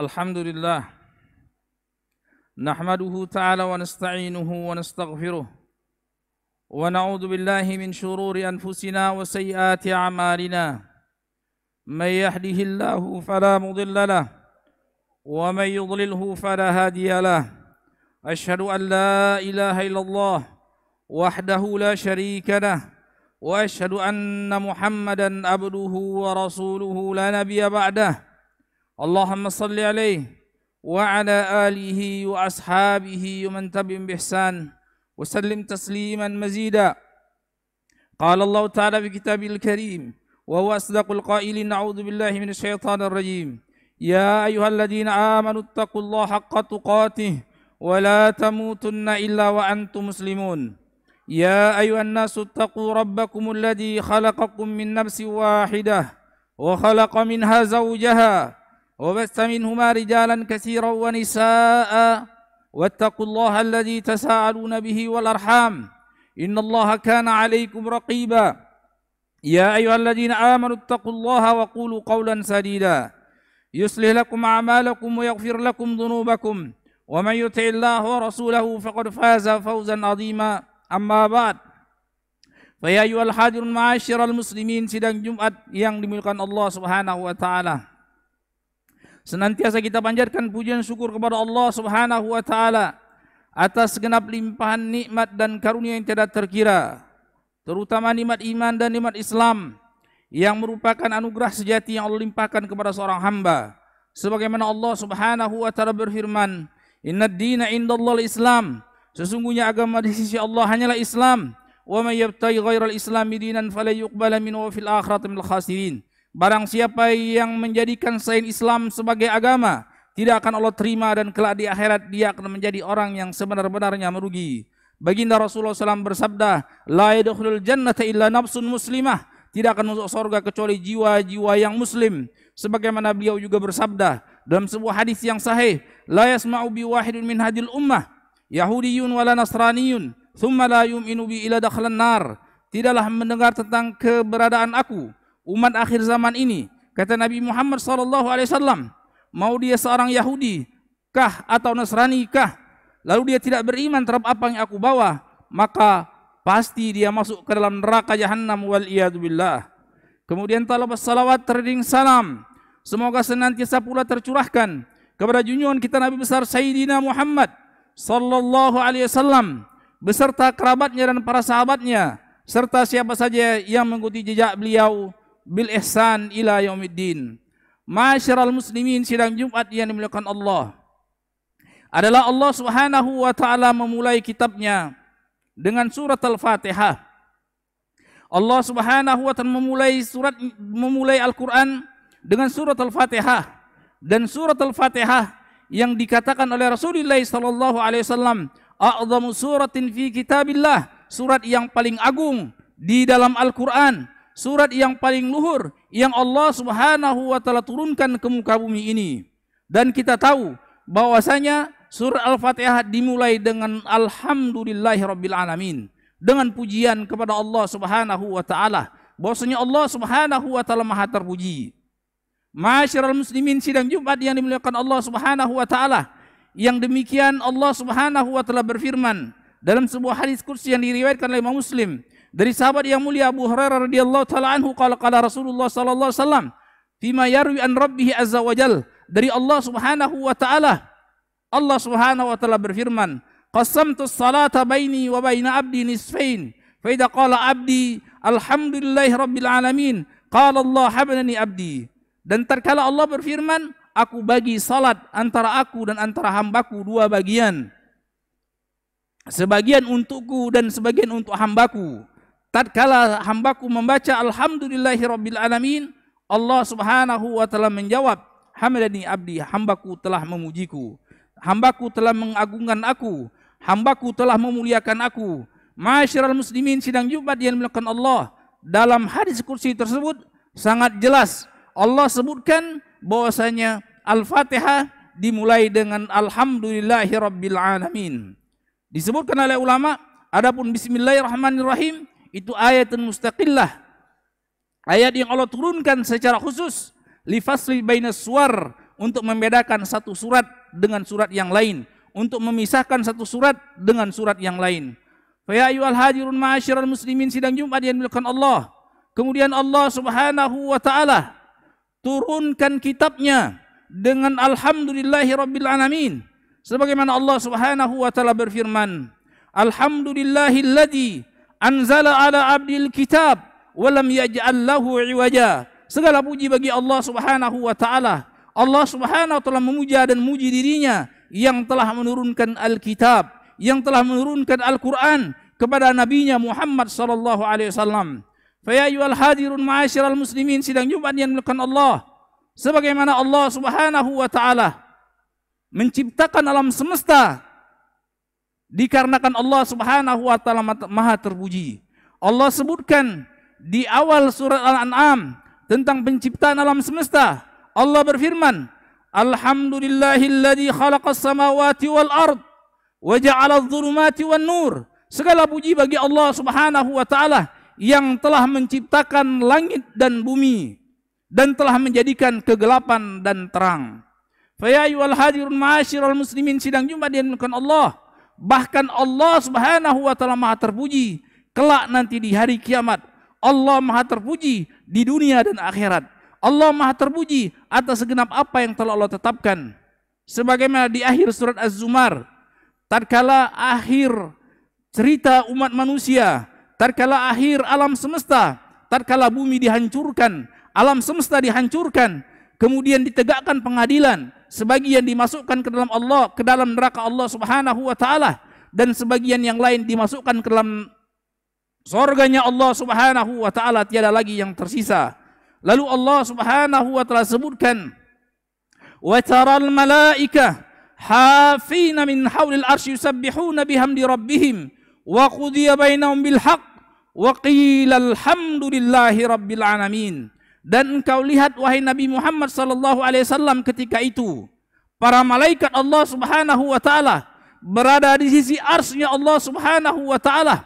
الحمد لله نحمده تعالى ونستعينه ونستغفره ونعوذ بالله من شرور أنفسنا وسيئات أعمالنا من يهده الله فلا مضل له ومن يضلله فلا هادي له أشهد أن لا إله إلا الله وحده لا شريك له وأشهد أن محمدا عبده ورسوله لا نبي بعده اللهم صل عليه وعلى آله وأصحابه ومن تبعهم بإحسان وسلم تسليما مزيدا قال الله تعالى في كتابه الكريم وهو أصدق القائلين أعوذ بالله من الشيطان الرجيم يا أيها الذين آمنوا اتقوا الله حق تقاته ولا تموتن إلا وأنتم مسلمون يا أيها الناس اتقوا ربكم الذي خلقكم من نفس واحدة وخلق منها زوجها وبث منهما رجالا كثيرا ونساء واتقوا الله الذي تساءلون به والأرحام إن الله كان عليكم رقيبا يا أيها الذين آمنوا اتقوا الله وقولوا قولا سديدا يصلح لكم أعمالكم ويغفر لكم ذنوبكم ومن يطع الله ورسوله فقد فاز فوزا عظيما أما بعد فيا أيها الحاضرون معاشر المسلمين سيدنا جمعه yang dimuliakan الله سبحانه وتعالى senantiasa kita panjatkan pujian syukur kepada Allah Subhanahu wa taala atas segenap limpahan nikmat dan karunia yang tidak terkira terutama nikmat iman dan nikmat Islam yang merupakan anugerah sejati yang Allah limpahkan kepada seorang hamba sebagaimana Allah Subhanahu wa taala berfirman innad dina indallahi islam sesungguhnya agama di sisi Allah hanyalah Islam wa may yabtaghi ghairal islam dinan falyuqbal minhu wa fil akhirati minal khasirin Barang siapa yang menjadikan sain Islam sebagai agama, tidak akan Allah terima dan kelak di akhirat dia akan menjadi orang yang sebenar-benarnya merugi. Baginda Rasulullah SAW bersabda, La yadukhlul jannata illa nafsun muslimah. Tidak akan masuk surga kecuali jiwa-jiwa yang muslim. Sebagaimana beliau juga bersabda, dalam sebuah hadis yang sahih, La yasma'u bi wahidun min hadil ummah, Yahudiyun wala nasraniyun, Thumma la yuminu bi ila dakhlan nar. Tidaklah mendengar tentang keberadaan aku, umat akhir zaman ini kata Nabi Muhammad sallallahu alaihi wasallam mau dia seorang Yahudi kah atau Nasrani kah lalu dia tidak beriman terhadap apa yang aku bawa maka pasti dia masuk ke dalam neraka jahanam wal iyad billah kemudian talab salawat terding salam semoga senantiasa pula tercurahkan kepada junjungan kita Nabi besar Sayyidina Muhammad sallallahu alaihi wasallam beserta kerabatnya dan para sahabatnya serta siapa saja yang mengikuti jejak beliau bil ihsan ila yaumiddin. Masyarul muslimin sidang Jumat yang dimuliakan Allah. Adalah Allah Subhanahu wa taala memulai kitabnya dengan surat Al-Fatihah. Allah Subhanahu wa taala memulai surat memulai Al-Qur'an dengan surat Al-Fatihah dan surat Al-Fatihah yang dikatakan oleh Rasulullah sallallahu alaihi wasallam a'zamu suratin fi kitabillah surat yang paling agung di dalam Al-Qur'an surat yang paling luhur yang Allah Subhanahu wa taala turunkan ke muka bumi ini dan kita tahu bahwasanya surah Al-Fatihah dimulai dengan alhamdulillahirabbil alamin dengan pujian kepada Allah Subhanahu wa taala bahwasanya Allah Subhanahu wa taala Maha terpuji Ma'asyiral muslimin sidang Jumat yang dimuliakan Allah Subhanahu wa taala yang demikian Allah Subhanahu wa taala berfirman dalam sebuah hadis kursi yang diriwayatkan oleh Imam Muslim dari sahabat yang mulia Abu Hurairah radhiyallahu taala anhu qala qala Rasulullah sallallahu alaihi wasallam fima yarwi an rabbih azza wajal dari Allah Subhanahu wa taala Allah Subhanahu wa taala berfirman qasamtu salata baini wa baina abdi nisfain fa idza qala abdi alhamdulillahi rabbil alamin qala Allah habanani abdi dan terkala Allah berfirman aku bagi salat antara aku dan antara hambaku dua bagian sebagian untukku dan sebagian untuk hambaku. Tatkala hambaku membaca Alhamdulillahirrabbilalamin, Allah subhanahu wa ta'ala menjawab, Hamdani abdi, hambaku telah memujiku. Hambaku telah mengagungkan aku. Hambaku telah memuliakan aku. Masyiral muslimin sidang jumat yang melakukan Allah. Dalam hadis kursi tersebut, sangat jelas Allah sebutkan bahwasanya Al-Fatihah dimulai dengan Alhamdulillahirrabbilalamin. Alhamdulillahirrabbilalamin. Disebutkan oleh ulama, adapun bismillahirrahmanirrahim itu ayatun mustaqillah. Ayat yang Allah turunkan secara khusus li fasli bainas suar untuk membedakan satu surat dengan surat yang lain, untuk memisahkan satu surat dengan surat yang lain. Fa ya ayyuhal hadirun ma'asyiral muslimin sidang Jumat yang dimuliakan Allah. Kemudian Allah Subhanahu wa taala turunkan kitabnya dengan alhamdulillahirabbil alamin. Sebagaimana Allah Subhanahu wa taala berfirman, "Alhamdulillahilladzi anzala ala abdil kitab wa lam yaj'al lahu iwaja." Segala puji bagi Allah Subhanahu wa taala. Allah Subhanahu wa taala memuja dan muji dirinya yang telah menurunkan Alkitab, yang telah menurunkan Al-Qur'an kepada nabinya Muhammad sallallahu alaihi wasallam. Fa ya ayyuhal hadirun ma'asyiral muslimin sidang Jumat yang dimuliakan Allah. Sebagaimana Allah Subhanahu wa taala menciptakan alam semesta dikarenakan Allah Subhanahu wa taala Maha terpuji. Allah sebutkan di awal surat Al-An'am tentang penciptaan alam semesta. Allah berfirman, "Alhamdulillahilladzi khalaqas samawati wal ard wa ja'ala adh-dhulumati wan nur." Segala puji bagi Allah Subhanahu wa taala yang telah menciptakan langit dan bumi dan telah menjadikan kegelapan dan terang. Fayyu al hadirun maashir muslimin sidang jumpa dengan Allah. Bahkan Allah subhanahu wa taala maha terpuji. Kelak nanti di hari kiamat Allah maha terpuji di dunia dan akhirat. Allah maha terpuji atas segenap apa yang telah Allah tetapkan. Sebagaimana di akhir surat Az Zumar. Tatkala akhir cerita umat manusia, tatkala akhir alam semesta, tatkala bumi dihancurkan, alam semesta dihancurkan, kemudian ditegakkan pengadilan sebagian dimasukkan ke dalam Allah ke dalam neraka Allah Subhanahu wa taala dan sebagian yang lain dimasukkan ke dalam surganya Allah Subhanahu wa taala tiada lagi yang tersisa lalu Allah Subhanahu wa taala sebutkan wa taral malaika حافين من حول العرش يسبحون بحمد ربهم وقضي بينهم بالحق وقيل الحمد لله رب العالمين dan engkau lihat wahai Nabi Muhammad sallallahu alaihi wasallam ketika itu para malaikat Allah Subhanahu wa taala berada di sisi arsy Allah Subhanahu wa taala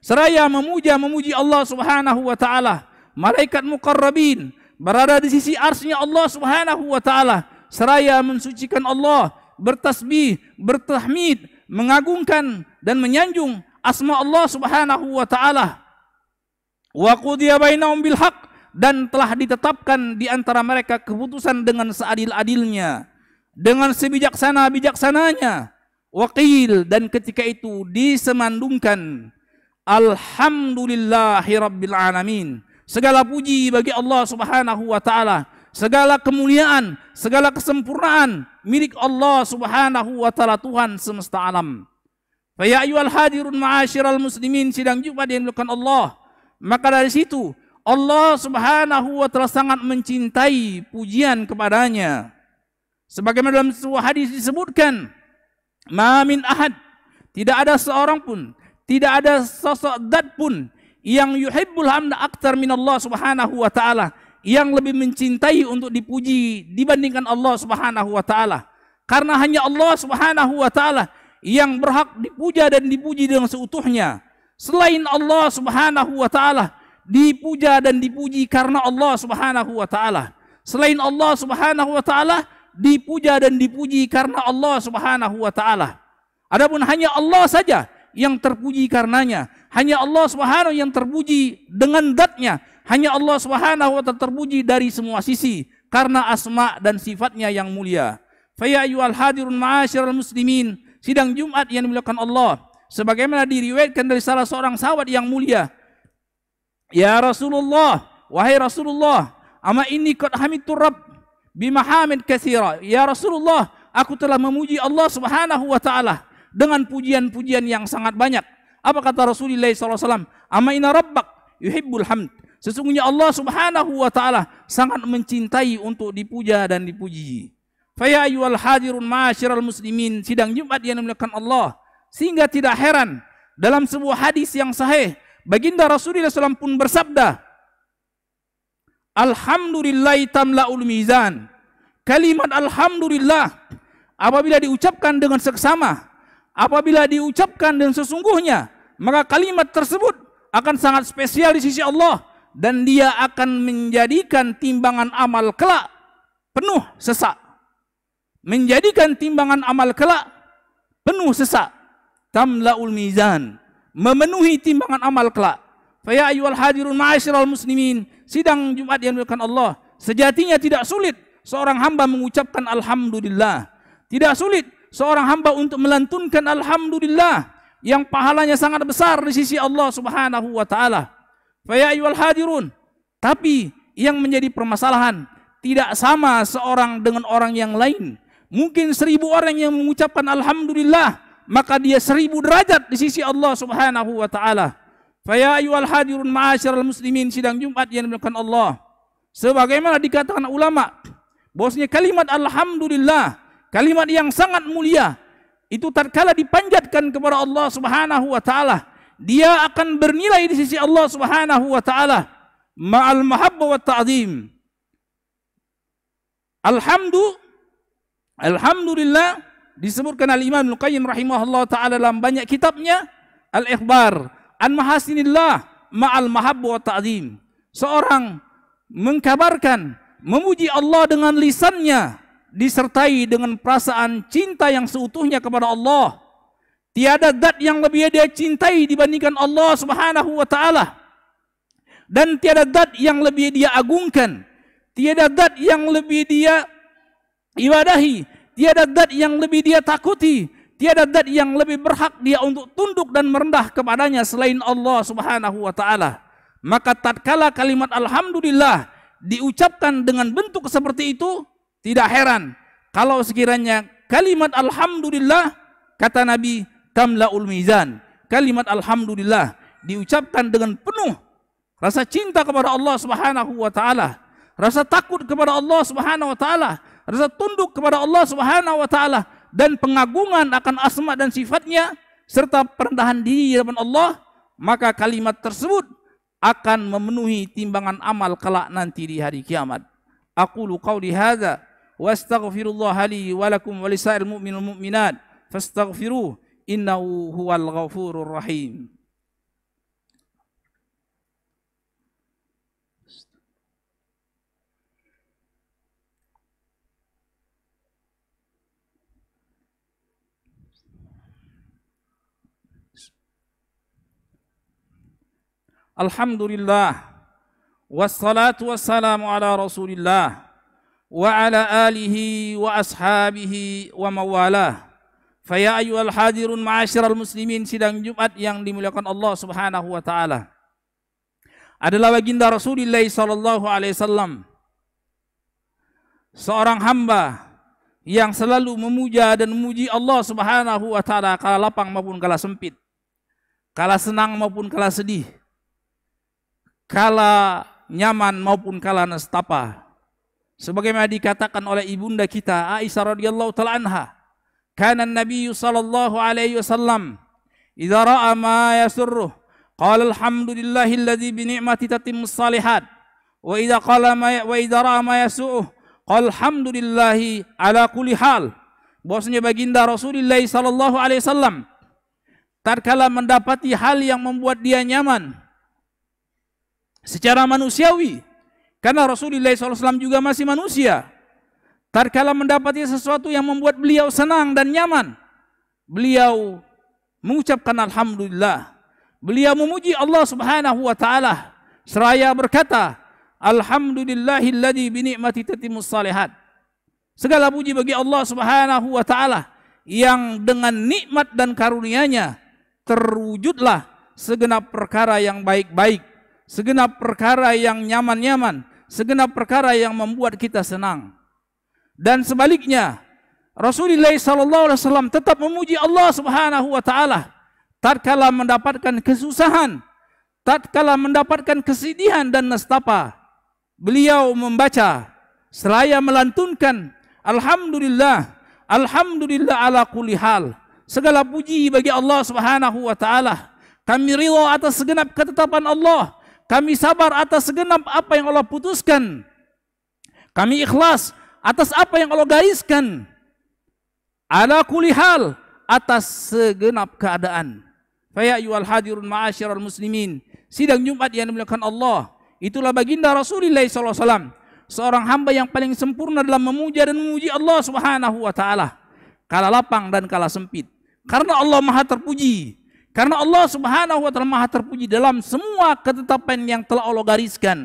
seraya memuja memuji Allah Subhanahu wa taala malaikat mukarrabin berada di sisi arsy Allah Subhanahu wa taala seraya mensucikan Allah bertasbih bertahmid mengagungkan dan menyanjung asma Allah Subhanahu wa taala wa qudiya bainahum bil haqq dan telah ditetapkan di antara mereka keputusan dengan seadil-adilnya dengan sebijaksana bijaksananya waqil dan ketika itu disemandungkan alhamdulillahirabbil alamin segala puji bagi Allah Subhanahu wa taala segala kemuliaan segala kesempurnaan milik Allah Subhanahu wa taala Tuhan semesta alam fa ya ayyuhal hadirun ma'asyiral muslimin sidang jumat yang Allah maka dari situ Allah subhanahu wa ta'ala sangat mencintai pujian kepadanya. Sebagaimana dalam sebuah hadis disebutkan, Ma min ahad, tidak ada seorang pun, tidak ada sosok dat pun, yang yuhibbul hamda aktar min Allah subhanahu wa ta'ala, yang lebih mencintai untuk dipuji dibandingkan Allah subhanahu wa ta'ala. Karena hanya Allah subhanahu wa ta'ala yang berhak dipuja dan dipuji dengan seutuhnya. Selain Allah subhanahu wa ta'ala, dipuja dan dipuji karena Allah Subhanahu wa taala. Selain Allah Subhanahu wa taala dipuja dan dipuji karena Allah Subhanahu wa taala. Adapun hanya Allah saja yang terpuji karenanya. Hanya Allah Subhanahu yang terpuji dengan datnya. Hanya Allah Subhanahu wa taala terpuji dari semua sisi karena asma dan sifatnya yang mulia. Fa ya ayyuhal hadirun ma'asyiral muslimin, sidang Jumat yang dimuliakan Allah. Sebagaimana diriwayatkan dari salah seorang sahabat yang mulia, Ya Rasulullah, wahai Rasulullah, ama ini kot hamitur Rabb bimahamid kathira. Ya Rasulullah, aku telah memuji Allah subhanahu wa ta'ala dengan pujian-pujian yang sangat banyak. Apa kata Rasulullah SAW? Ama ina Rabbak yuhibul hamd. Sesungguhnya Allah subhanahu wa ta'ala sangat mencintai untuk dipuja dan dipuji. Faya ayyuhal hadirun ma'asyiral muslimin sidang Jumat yang dimuliakan Allah. Sehingga tidak heran dalam sebuah hadis yang sahih Baginda Rasulullah SAW pun bersabda, Alhamdulillah tamla'ul mizan. Kalimat Alhamdulillah, apabila diucapkan dengan seksama, apabila diucapkan dengan sesungguhnya, maka kalimat tersebut akan sangat spesial di sisi Allah dan dia akan menjadikan timbangan amal kelak penuh sesak. Menjadikan timbangan amal kelak penuh sesak. Tamla'ul mizan memenuhi timbangan amal kelak. Fa ya ayyuhal hadirun ma'asyiral muslimin, sidang Jumat yang dimuliakan Allah, sejatinya tidak sulit seorang hamba mengucapkan alhamdulillah. Tidak sulit seorang hamba untuk melantunkan alhamdulillah yang pahalanya sangat besar di sisi Allah Subhanahu wa taala. Fa ya ayyuhal hadirun, tapi yang menjadi permasalahan tidak sama seorang dengan orang yang lain. Mungkin seribu orang yang mengucapkan alhamdulillah, maka dia seribu derajat di sisi Allah Subhanahu wa taala. Fa ya ayyuhal hadirun ma'asyiral muslimin sidang Jumat yang dimuliakan Allah. Sebagaimana dikatakan ulama, bosnya kalimat alhamdulillah, kalimat yang sangat mulia itu tatkala dipanjatkan kepada Allah Subhanahu wa taala, dia akan bernilai di sisi Allah Subhanahu wa taala ma'al mahabbah wa ta'zim. alhamdulillah disebutkan al-Imam Al-Qayyim rahimahullah taala dalam banyak kitabnya Al-Ikhbar an mahasinillah ma'al mahabbu wa ta'zim. Seorang mengkabarkan memuji Allah dengan lisannya disertai dengan perasaan cinta yang seutuhnya kepada Allah. Tiada dat yang lebih dia cintai dibandingkan Allah Subhanahu wa taala. Dan tiada dat yang lebih dia agungkan. Tiada dat yang lebih dia ibadahi tiada dat yang lebih dia takuti, tiada dat yang lebih berhak dia untuk tunduk dan merendah kepadanya selain Allah Subhanahu wa taala. Maka tatkala kalimat alhamdulillah diucapkan dengan bentuk seperti itu, tidak heran kalau sekiranya kalimat alhamdulillah kata Nabi tamlaul mizan. Kalimat alhamdulillah diucapkan dengan penuh rasa cinta kepada Allah Subhanahu wa taala, rasa takut kepada Allah Subhanahu wa taala, rasa tunduk kepada Allah Subhanahu wa taala dan pengagungan akan asma dan sifatnya serta perendahan diri di hadapan Allah maka kalimat tersebut akan memenuhi timbangan amal kelak nanti di hari kiamat Aku Lu qawli hadza wa astaghfirullah li wa lakum wa lisa'il mu'minul mu'minat fastaghfiruh innahu huwal ghafurur rahim Alhamdulillah Wassalatu wassalamu ala rasulillah Wa ala alihi wa ashabihi wa mawalah Faya ayu hadirun ma'asyir muslimin Sidang Jumat yang dimuliakan Allah subhanahu wa ta'ala Adalah baginda Rasulullah sallallahu alaihi wasallam Seorang hamba yang selalu memuja dan memuji Allah Subhanahu wa taala kala lapang maupun kala sempit kala senang maupun kala sedih kala nyaman maupun kala nestapa. Sebagaimana dikatakan oleh ibunda kita Aisyah radhiyallahu taala anha, kana Nabi sallallahu alaihi wasallam idza ra'a ma yasurru qala alhamdulillahi alladhi bi ni'mati tatimmu salihat wa idza qala ma ya-, wa idza ra'a ma yasu'u qala alhamdulillahi ala kulli hal. Bosnya baginda Rasulullah sallallahu alaihi wasallam tatkala mendapati hal yang membuat dia nyaman, secara manusiawi. Karena Rasulullah SAW juga masih manusia. Tarkala mendapati sesuatu yang membuat beliau senang dan nyaman. Beliau mengucapkan Alhamdulillah. Beliau memuji Allah Subhanahu Wa Taala. Seraya berkata, Alhamdulillahilladzi binikmati tatimus salihat. Segala puji bagi Allah Subhanahu wa taala yang dengan nikmat dan karunia-Nya terwujudlah segenap perkara yang baik-baik segenap perkara yang nyaman-nyaman, segenap perkara yang membuat kita senang. Dan sebaliknya, Rasulullah sallallahu alaihi wasallam tetap memuji Allah Subhanahu wa taala tatkala mendapatkan kesusahan, tatkala mendapatkan kesedihan dan nestapa. Beliau membaca seraya melantunkan alhamdulillah, alhamdulillah ala kulli hal. Segala puji bagi Allah Subhanahu wa taala. Kami ridha atas segenap ketetapan Allah kami sabar atas segenap apa yang Allah putuskan. Kami ikhlas atas apa yang Allah gariskan. Ala kulli hal atas segenap keadaan. Fa ya ayyuhal hadirun ma'asyiral muslimin. Sidang Jumat yang dimuliakan Allah, itulah baginda Rasulullah sallallahu alaihi seorang hamba yang paling sempurna dalam memuja dan memuji Allah Subhanahu wa taala. Kala lapang dan kala sempit. Karena Allah Maha terpuji. Karena Allah Subhanahu wa taala Maha terpuji dalam semua ketetapan yang telah Allah gariskan.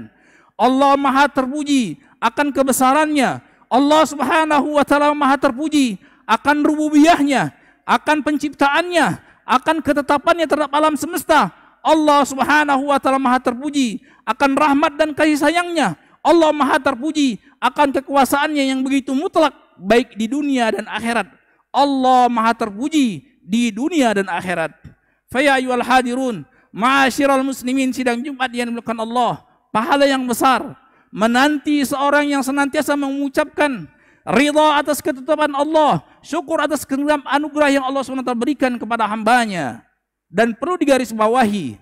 Allah Maha terpuji akan kebesarannya. Allah Subhanahu wa taala Maha terpuji akan rububiyahnya, akan penciptaannya, akan ketetapannya terhadap alam semesta. Allah Subhanahu wa taala Maha terpuji akan rahmat dan kasih sayangnya. Allah Maha terpuji akan kekuasaannya yang begitu mutlak baik di dunia dan akhirat. Allah Maha terpuji di dunia dan akhirat. Faya ayyuhal hadirun, ma'asyiral muslimin sidang Jumat yang dimuliakan Allah. Pahala yang besar menanti seorang yang senantiasa mengucapkan ridha atas ketetapan Allah, syukur atas kenyam anugerah yang Allah SWT berikan kepada hambanya. Dan perlu digarisbawahi,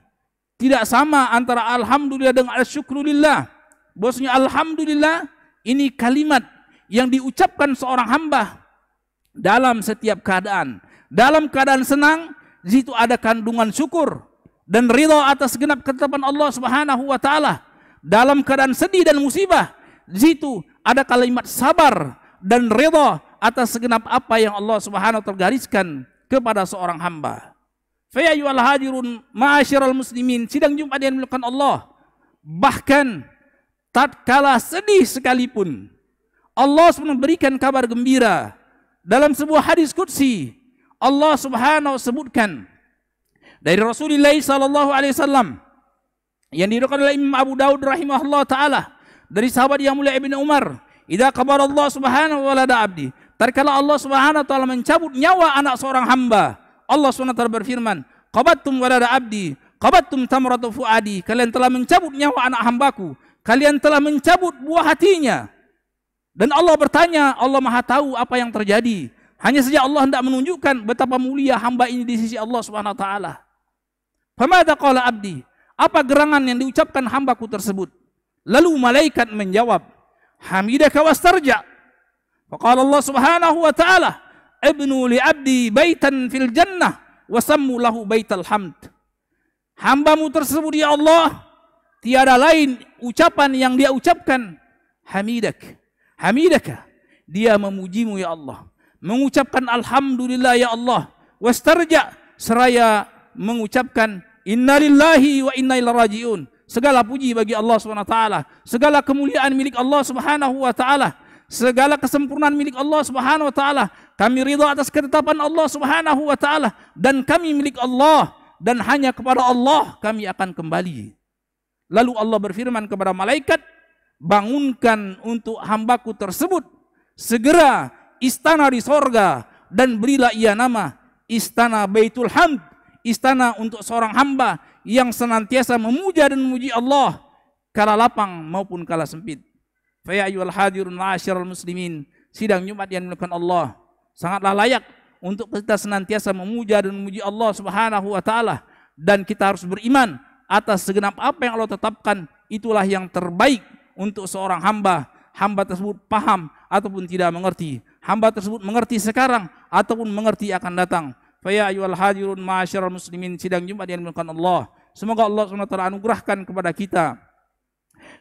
tidak sama antara Alhamdulillah dengan al Bosnya Alhamdulillah, ini kalimat yang diucapkan seorang hamba dalam setiap keadaan. Dalam keadaan senang, di situ ada kandungan syukur dan ridho atas segenap ketetapan Allah Subhanahu wa taala dalam keadaan sedih dan musibah Di situ ada kalimat sabar dan ridho atas segenap apa yang Allah Subhanahu tergariskan kepada seorang hamba fa ya ayyuhal hadirun ma'asyiral muslimin sidang Jumat yang dimuliakan Allah bahkan tatkala sedih sekalipun Allah SWT memberikan kabar gembira dalam sebuah hadis qudsi Allah Subhanahu sebutkan dari Rasulullah sallallahu alaihi wasallam yang diriwayatkan oleh Imam Abu Daud rahimahullah taala dari sahabat yang mulia Ibnu Umar, "Idza qabara Allah Subhanahu wa ta'ala abdi, tatkala Allah Subhanahu ta'ala mencabut nyawa anak seorang hamba, Allah Subhanahu ta'ala berfirman, "Qabattum walada abdi, qabattum tamratu fuadi, kalian telah mencabut nyawa anak hambaku, kalian telah mencabut buah hatinya." Dan Allah bertanya, Allah Maha tahu apa yang terjadi. Hanya saja Allah hendak menunjukkan betapa mulia hamba ini di sisi Allah Subhanahu wa taala. Famada qala abdi? Apa gerangan yang diucapkan hambaku tersebut? Lalu malaikat menjawab, "Hamidaka wastarja." Faqala Allah Subhanahu wa taala, "Ibnu li abdi baitan fil jannah wa sammu lahu baital hamd." Hambamu tersebut ya Allah tiada lain ucapan yang dia ucapkan hamidak. Hamidaka. Dia memujimu ya Allah mengucapkan alhamdulillah ya Allah wastarja seraya mengucapkan innalillahi wa inna ilaihi rajiun segala puji bagi Allah Subhanahu wa taala segala kemuliaan milik Allah Subhanahu wa taala segala kesempurnaan milik Allah Subhanahu wa taala kami ridha atas ketetapan Allah Subhanahu wa taala dan kami milik Allah dan hanya kepada Allah kami akan kembali lalu Allah berfirman kepada malaikat bangunkan untuk hambaku tersebut segera istana di sorga dan berilah ia nama istana Baitul Hamd, istana untuk seorang hamba yang senantiasa memuja dan memuji Allah kala lapang maupun kala sempit. Fa ya ayyuhal hadirun ma'asyiral muslimin, sidang Jumat yang dimuliakan Allah, sangatlah layak untuk kita senantiasa memuja dan memuji Allah Subhanahu wa taala dan kita harus beriman atas segenap apa yang Allah tetapkan itulah yang terbaik untuk seorang hamba hamba tersebut paham ataupun tidak mengerti hamba tersebut mengerti sekarang ataupun mengerti akan datang. Fa ya ayyuhal hadirun ma'asyiral muslimin sidang Jumat yang dimuliakan Allah. Semoga Allah SWT anugerahkan kepada kita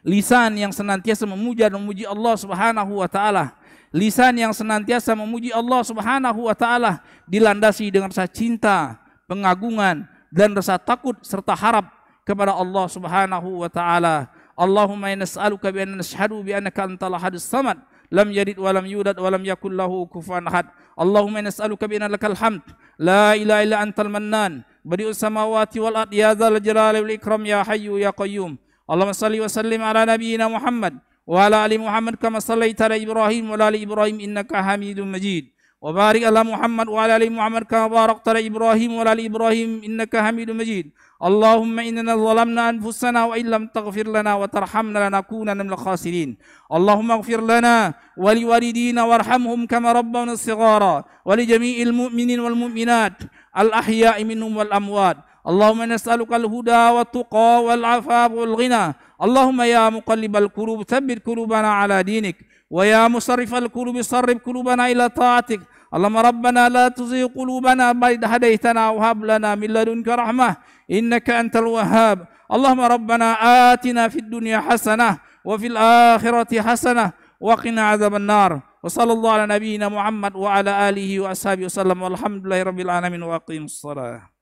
lisan yang senantiasa memuja dan memuji Allah Subhanahu wa taala. Lisan yang senantiasa memuji Allah Subhanahu wa taala dilandasi dengan rasa cinta, pengagungan dan rasa takut serta harap kepada Allah Subhanahu wa taala. Allahumma inna nas'aluka bi anna nashhadu bi annaka antal hadis samad لم يرد ولم يولد ولم يكن له كفوا أحد اللهم نسألك بأن لك الحمد لا إله إلا أنت المنان بديع السماوات والأرض يا ذا الجلال والإكرام يا حي يا قيوم اللهم صل وسلم على نبينا محمد وعلى آل محمد كما صليت على إبراهيم وعلى آل إبراهيم إنك حميد مجيد وبارك على محمد وعلى آل محمد كما باركت على إبراهيم وعلى آل إبراهيم إنك حميد مجيد اللهم إننا ظلمنا أنفسنا وإن لم تغفر لنا وترحمنا لنكونن من الخاسرين اللهم اغفر لنا ولوالدينا وارحمهم كما ربونا صغارا ولجميع المؤمنين والمؤمنات الأحياء منهم والأموات اللهم نسألك الهدى والتقى والعفاف والغنى اللهم يا مقلب القلوب ثبت قلوبنا على دينك ويا مصرف القلوب صرف قلوبنا إلى طاعتك اللهم ربنا لا تزغ قلوبنا بعد هديتنا وهب لنا من لدنك رحمة إنك أنت الوهاب اللهم ربنا آتنا في الدنيا حسنة وفي الآخرة حسنة وقنا عذاب النار وصلى الله على نبينا محمد وعلى آله وأصحابه وسلم والحمد لله رب العالمين وأقيم الصلاة